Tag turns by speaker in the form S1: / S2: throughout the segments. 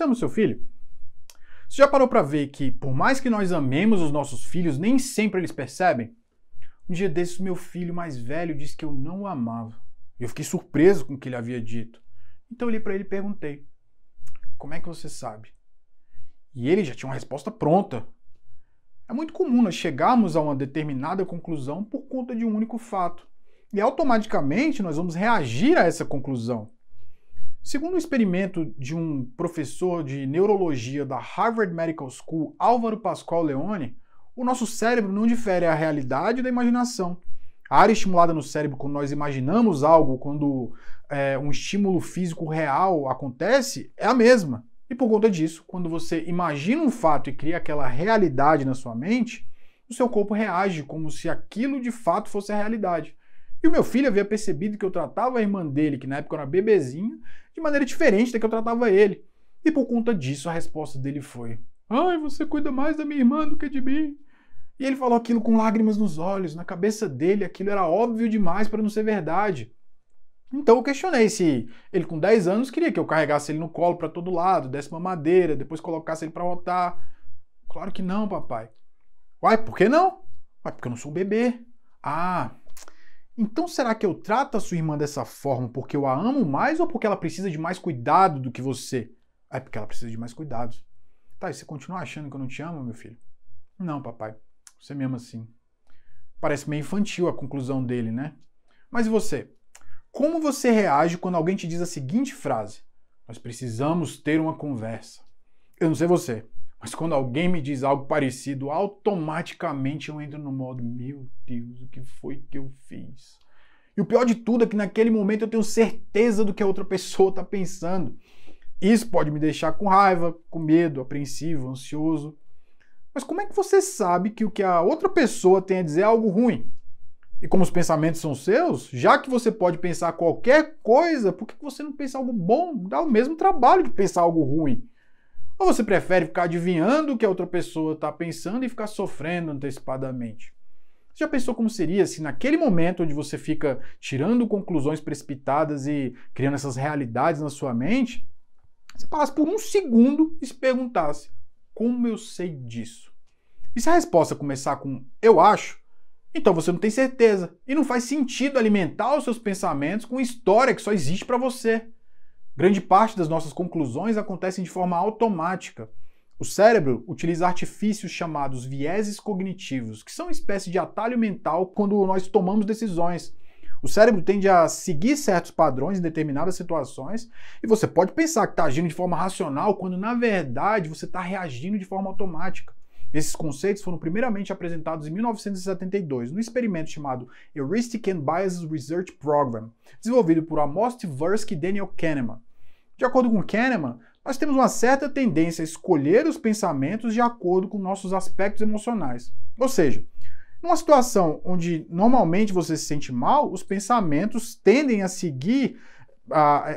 S1: Você ama o seu filho? Você já parou para ver que, por mais que nós amemos os nossos filhos, nem sempre eles percebem? Um dia desses, meu filho mais velho disse que eu não o amava. E eu fiquei surpreso com o que ele havia dito. Então eu olhei para ele e perguntei: Como é que você sabe? E ele já tinha uma resposta pronta. É muito comum nós chegarmos a uma determinada conclusão por conta de um único fato. E automaticamente nós vamos reagir a essa conclusão. Segundo o um experimento de um professor de neurologia da Harvard Medical School, Álvaro Pascoal Leone, o nosso cérebro não difere a realidade da imaginação. A área estimulada no cérebro quando nós imaginamos algo, quando é, um estímulo físico real acontece, é a mesma. E por conta disso, quando você imagina um fato e cria aquela realidade na sua mente, o seu corpo reage como se aquilo de fato fosse a realidade. E o meu filho havia percebido que eu tratava a irmã dele, que na época era bebezinha, de maneira diferente da que eu tratava ele. E por conta disso, a resposta dele foi: Ai, você cuida mais da minha irmã do que de mim. E ele falou aquilo com lágrimas nos olhos. Na cabeça dele, aquilo era óbvio demais para não ser verdade. Então eu questionei se ele, com 10 anos, queria que eu carregasse ele no colo para todo lado, desse uma madeira, depois colocasse ele para rotar. Claro que não, papai. Uai, por que não? Uai, porque eu não sou bebê. Ah, então será que eu trato a sua irmã dessa forma porque eu a amo mais ou porque ela precisa de mais cuidado do que você? É porque ela precisa de mais cuidado. Tá, e você continua achando que eu não te amo, meu filho? Não, papai. Você me ama sim. Parece meio infantil a conclusão dele, né? Mas e você? Como você reage quando alguém te diz a seguinte frase? Nós precisamos ter uma conversa. Eu não sei você, mas quando alguém me diz algo parecido, automaticamente eu entro no modo: meu Deus, o que foi que eu fiz? E o pior de tudo é que naquele momento eu tenho certeza do que a outra pessoa está pensando. Isso pode me deixar com raiva, com medo, apreensivo, ansioso. Mas como é que você sabe que o que a outra pessoa tem a dizer é algo ruim? E como os pensamentos são seus, já que você pode pensar qualquer coisa, por que você não pensa algo bom? Dá o mesmo trabalho de pensar algo ruim. Ou você prefere ficar adivinhando o que a outra pessoa está pensando e ficar sofrendo antecipadamente? Você já pensou como seria se naquele momento onde você fica tirando conclusões precipitadas e criando essas realidades na sua mente, você parasse por um segundo e se perguntasse: como eu sei disso? E se a resposta começar com eu acho, então você não tem certeza e não faz sentido alimentar os seus pensamentos com história que só existe para você. Grande parte das nossas conclusões acontecem de forma automática. O cérebro utiliza artifícios chamados vieses cognitivos, que são uma espécie de atalho mental quando nós tomamos decisões. O cérebro tende a seguir certos padrões em determinadas situações e você pode pensar que está agindo de forma racional quando na verdade você está reagindo de forma automática. Esses conceitos foram primeiramente apresentados em 1972 no experimento chamado Heuristic and Biases Research Program, desenvolvido por Amos Tversky e Daniel Kahneman. De acordo com Kahneman, nós temos uma certa tendência a escolher os pensamentos de acordo com nossos aspectos emocionais. Ou seja, numa situação onde normalmente você se sente mal, os pensamentos tendem a seguir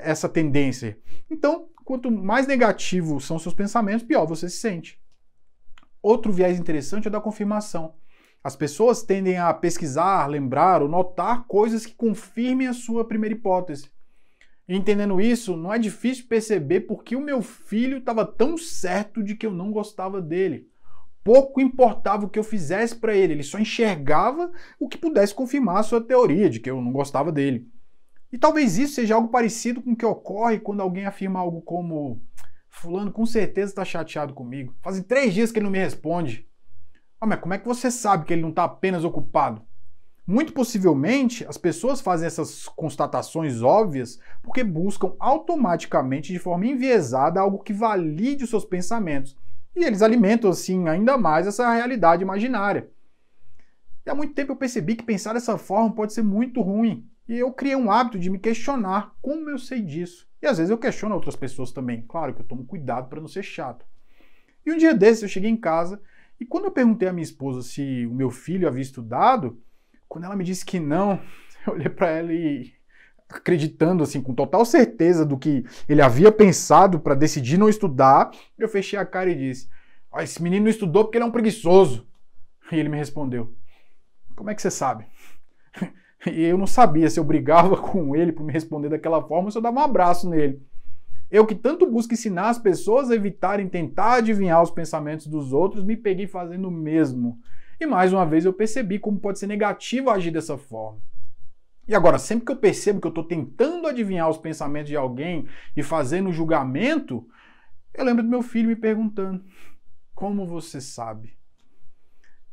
S1: essa tendência. Então, quanto mais negativos são seus pensamentos, pior você se sente. Outro viés interessante é da confirmação. As pessoas tendem a pesquisar, lembrar ou notar coisas que confirmem a sua primeira hipótese. Entendendo isso, não é difícil perceber por que o meu filho estava tão certo de que eu não gostava dele. Pouco importava o que eu fizesse para ele, ele só enxergava o que pudesse confirmar a sua teoria de que eu não gostava dele. E talvez isso seja algo parecido com o que ocorre quando alguém afirma algo como: Fulano com certeza está chateado comigo. Fazem três dias que ele não me responde. Ah, mas como é que você sabe que ele não está apenas ocupado? Muito possivelmente, as pessoas fazem essas constatações óbvias porque buscam automaticamente, de forma enviesada, algo que valide os seus pensamentos. E eles alimentam, assim, ainda mais essa realidade imaginária. E há muito tempo eu percebi que pensar dessa forma pode ser muito ruim. E eu criei um hábito de me questionar como eu sei disso. E às vezes eu questiono outras pessoas também. Claro que eu tomo cuidado para não ser chato. E um dia desses eu cheguei em casa e quando eu perguntei à minha esposa se o meu filho havia estudado, quando ela me disse que não, eu olhei para ela e acreditando assim com total certeza do que ele havia pensado para decidir não estudar, eu fechei a cara e disse: esse menino não estudou porque ele é um preguiçoso". E ele me respondeu: "Como é que você sabe?" E eu não sabia se eu brigava com ele por me responder daquela forma ou se eu dava um abraço nele. Eu que tanto busco ensinar as pessoas a evitarem tentar adivinhar os pensamentos dos outros, me peguei fazendo o mesmo. E mais uma vez eu percebi como pode ser negativo agir dessa forma. E agora, sempre que eu percebo que eu estou tentando adivinhar os pensamentos de alguém e fazendo julgamento, eu lembro do meu filho me perguntando: Como você sabe?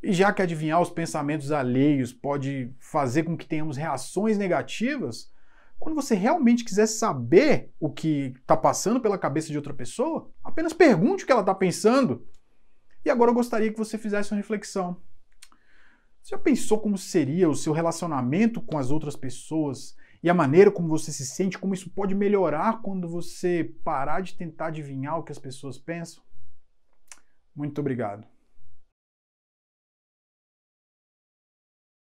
S1: E já que adivinhar os pensamentos alheios pode fazer com que tenhamos reações negativas, quando você realmente quiser saber o que está passando pela cabeça de outra pessoa, apenas pergunte o que ela está pensando. E agora eu gostaria que você fizesse uma reflexão. Você já pensou como seria o seu relacionamento com as outras pessoas e a maneira como você se sente, como isso pode melhorar quando você parar de tentar adivinhar o que as pessoas pensam? Muito obrigado.